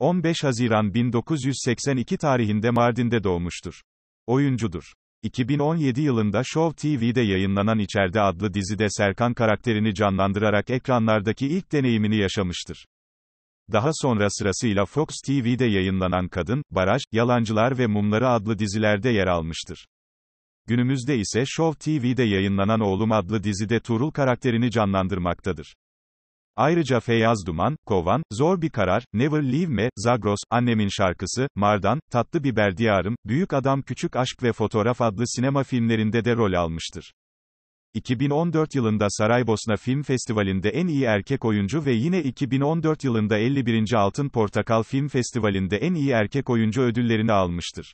15 Haziran 1982 tarihinde Mardin'de doğmuştur. Oyuncudur. 2017 yılında Show TV'de yayınlanan İçeride adlı dizide Serkan karakterini canlandırarak ekranlardaki ilk deneyimini yaşamıştır. Daha sonra sırasıyla Fox TV'de yayınlanan Kadın, Baraj, Yalancılar ve Mumları adlı dizilerde yer almıştır. Günümüzde ise Show TV'de yayınlanan Oğlum adlı dizide Tuğrul karakterini canlandırmaktadır. Ayrıca Feyyaz Duman, Kovan, Zor Bir Karar, Never Leave Me, Zagros, Annemin Şarkısı, Mardan, Tatlı Biber Diyarım, Büyük Adam Küçük Aşk ve Fotoğraf adlı sinema filmlerinde de rol almıştır. 2014 yılında Saraybosna Film Festivali'nde en iyi erkek oyuncu ve yine 2014 yılında 51. Altın Portakal Film Festivali'nde en iyi erkek oyuncu ödüllerini almıştır.